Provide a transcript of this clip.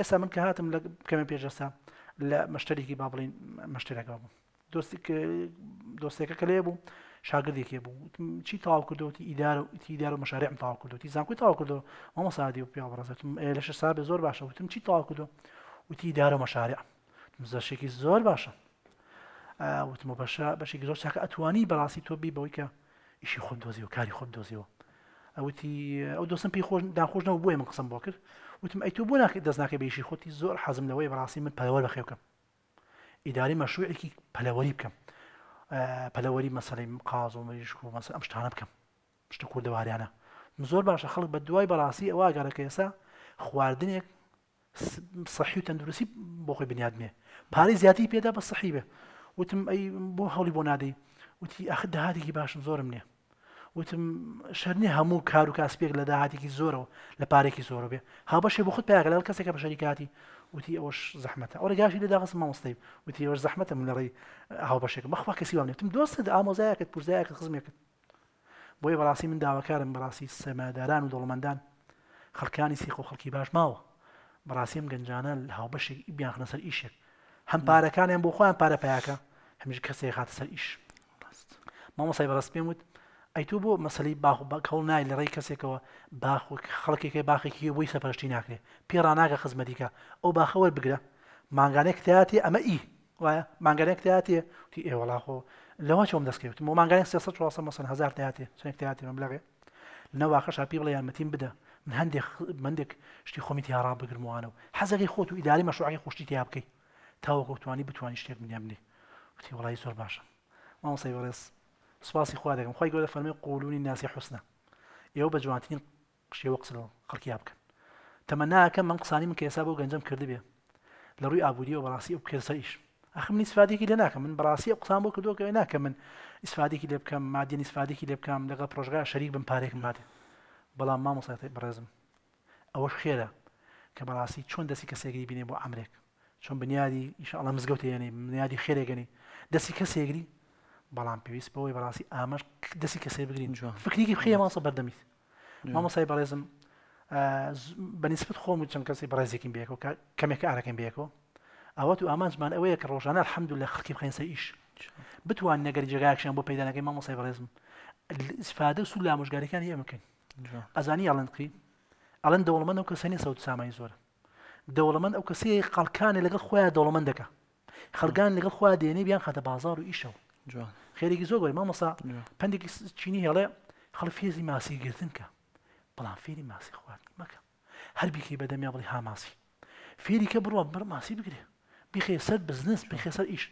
اسا من كهاتم لك كم بيجسا لا مشتري كي بابلين مشتري كابو دوستك دوستك كليبو شاغدي كيبو تشي تاو كدوتي اداره تي اداره مشاريع تاو تي زان تاكو دو كدو ما مساعدي بيا برزت إيه ليش صعب زور باشا وتم تشي تاو كدو وتي اداره مشاريع مزا شكي زور باشا آه وتم باشا باش يجوز شاك اتواني براسي توبي بويكا شي خدوزي وكاري خدوزي ئەوتی ئەو دۆستم پێی خۆش داخۆشنەوە بۆی من قسم بۆ کرد وتم ئەی تۆ بۆ ناکەی دەستناکە بێشی خۆتی زۆر حەزم لەوەی بەڕاستی من پەلەوە بەخێوکەم ئیداری مەشوعێکی پەلەوەری بکەم پەلەوەری مەسەی قاز و مریشک و مەسە ئەم شتانە بکەم شتە کوردەواریانە زۆر باشە خەڵک بە دوای بەڕاستی ئەوە گارەکە ئێستا خواردنێک سەحی و تەندروستی بۆ خۆی بنیادمێ پارەی زیاتی پێدا بە سەحیبێ وتم ئەی بۆ هەڵی بۆ نادەی وتی ئەخ داهاتێکی باشم زۆرم نییە وتم شەرنی هەموو کار و کاسپێک لە داهاتێکی زۆرەوە لە پارێکی زۆرە بێ ها بەشێ بۆ خود پێگەل کەسێکە بە شەریکاتی وتی ئەوەش زەحمەتە ئەوە گاشی لە داغست مامۆستی وتی ئەوەش زەحمەتە من لەڕێی هاو بەشێک بەخوا کەسی وانێتم دۆستت ئامۆزایەکەت پرزایەکە خزمێکت بۆی بەڕاستی من داواکارم بەڕاستی سەماداران و دەڵمەندان خەڵکانی سیخۆ خەڵکی باش ماوە بەڕاستیم گەنجانە لە هاو بەشێک بیانخنە سەر ئیشێک هەم پارەکانیان بۆ خۆیان پارە پیاکە هەمیش کەسێک خاتە سەر ئیش مامۆسای بەڕاست پێم وت ئەیتو بۆ مەسلی باخ بەکەڵ نای لە ڕێی کەسێکەوە باخ خەڵکێکی باخێکی بۆی سەپەرشتی ناکرێ پێڕناگە خزمەتیکە ئەو باخەوە بگرە ماگانێک تاتی ئەمە ئی وایە ماگانێک تاتێ تی ئێوەڵاخۆ لەوە چۆم دەستکەوت و ماگانێک 1970هزار تاتێ چنێک تاتێ مەبلغێ نەواخە شاپی بڵێ یانمەتیم بدە من هەندێک مندێک شتی خۆمیتی هاڕا بگرموانە و حەزەکەی خۆت و ئیداری مەشوعی خوشتی تیا بکەی تاوەکەوتانی بتوانانی شتێک منیان بنێ وتی وڵی زۆر باشە مامۆسای بەڕێست سپاسی خوا دەکەم خی گەۆدە فەرمی قولونی ناسی حوسنە ئێوە بە جوانترین شێوە قسەڵ خەڵکیا بکەن تەمە ناکەم من قسانی من کێسا بۆ گەنجم کردبێ لە ڕووی ئابوووریەوە بەڕاستی و کێسە ئیش ئەخم نیسفادێکی لە ناکەم من بەڕاستی قسان بۆ کردوکەوە ناکە من ئیسفادێکی لێ بکەم مادی نیسفادێکی لێ بکەم لەگە پرۆژگا شەریک بم پارێکم بادێ بەڵام مامۆسات بەڕێزم ئەوەش خێرە کە بەڕاستی چۆن دەستی کەسێکی بینێ بۆ ئەمرێک چۆن بنیادی ئیشەڵە مزگەوتێنێ بنیادی خێرێگەنی دەستی کەسێگری بەڵام پێویست بەوەی بەڕاستی ئامەش دەستی کەسێ بگرین فکریکی خی ماسە بەردەمیت مامەسای بەڕێزم بەنیسبت خۆم و چەند کەسی بەڕێزێکم بێکەوە کەمێک ئارەکەم بێکەوە ئەوە تو ئامانجمان ئەوەیە کە ڕۆژانە حەمد لە خەکی بخێنسە ئیش بتوان نەگەر جێگاکشیان بۆ پەیدانەکەی مامەسای بەڕێزم ئیسفادە سو لا مژگارەکان ئێمەکەین ئەزانی ئەڵندقی ئەلەن دەوڵمەند ئەو کەسانی سەوت سامانی زۆر دەوڵەمەند ئەو کەسی قەڵکانی لەگەڵ خۆیان دەوڵەمەند دەکە خەلگان لەگەڵ خوا دێنێ بیان خەتە بازار و ئیشەوە خێرێکی زۆر گەوری مامەسا پندێکی چینی هێڵێ خەڵفێزی ماسی گرتن کە بەڵام فێری ماسی خواردنی مەکە هەربیکی بەدەمیا بڵی هاماسی فێری کە بڕوە بەر ماسی بگرێ بخێ سەر بزنس بخێ سەر ئیش.